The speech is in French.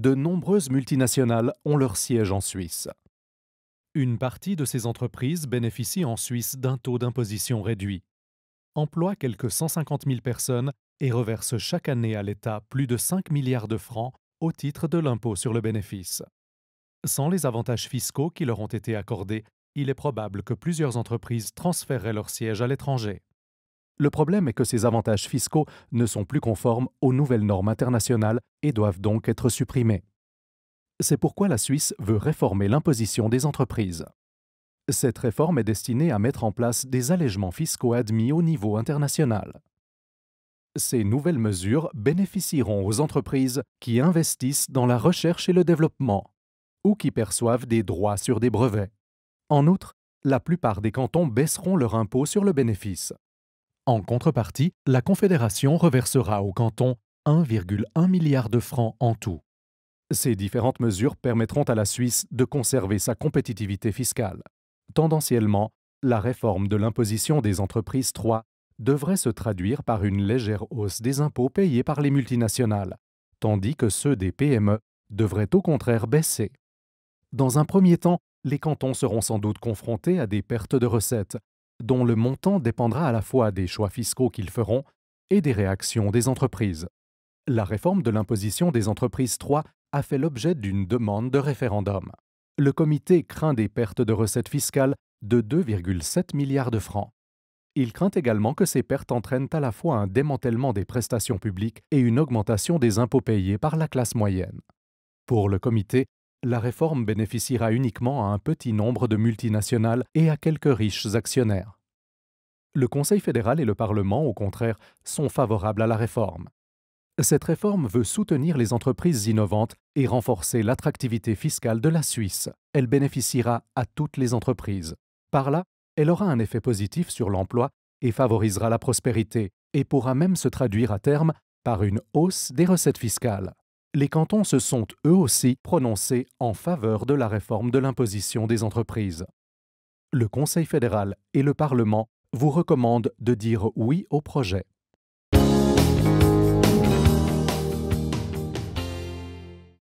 de nombreuses multinationales ont leur siège en Suisse. Une partie de ces entreprises bénéficie en Suisse d'un taux d'imposition réduit, emploie quelques 150 000 personnes et reverse chaque année à l'État plus de 5 milliards de francs au titre de l'impôt sur le bénéfice. Sans les avantages fiscaux qui leur ont été accordés, il est probable que plusieurs entreprises transféreraient leur siège à l'étranger. Le problème est que ces avantages fiscaux ne sont plus conformes aux nouvelles normes internationales et doivent donc être supprimés. C'est pourquoi la Suisse veut réformer l'imposition des entreprises. Cette réforme est destinée à mettre en place des allègements fiscaux admis au niveau international. Ces nouvelles mesures bénéficieront aux entreprises qui investissent dans la recherche et le développement ou qui perçoivent des droits sur des brevets. En outre, la plupart des cantons baisseront leur impôt sur le bénéfice. En contrepartie, la Confédération reversera au canton 1,1 milliard de francs en tout. Ces différentes mesures permettront à la Suisse de conserver sa compétitivité fiscale. Tendanciellement, la réforme de l'imposition des entreprises 3 devrait se traduire par une légère hausse des impôts payés par les multinationales, tandis que ceux des PME devraient au contraire baisser. Dans un premier temps, les cantons seront sans doute confrontés à des pertes de recettes, dont le montant dépendra à la fois des choix fiscaux qu'ils feront et des réactions des entreprises. La réforme de l'imposition des entreprises 3 a fait l'objet d'une demande de référendum. Le comité craint des pertes de recettes fiscales de 2,7 milliards de francs. Il craint également que ces pertes entraînent à la fois un démantèlement des prestations publiques et une augmentation des impôts payés par la classe moyenne. Pour le comité, la réforme bénéficiera uniquement à un petit nombre de multinationales et à quelques riches actionnaires. Le Conseil fédéral et le Parlement, au contraire, sont favorables à la réforme. Cette réforme veut soutenir les entreprises innovantes et renforcer l'attractivité fiscale de la Suisse. Elle bénéficiera à toutes les entreprises. Par là, elle aura un effet positif sur l'emploi et favorisera la prospérité, et pourra même se traduire à terme par une hausse des recettes fiscales les cantons se sont eux aussi prononcés en faveur de la réforme de l'imposition des entreprises. Le Conseil fédéral et le Parlement vous recommandent de dire oui au projet.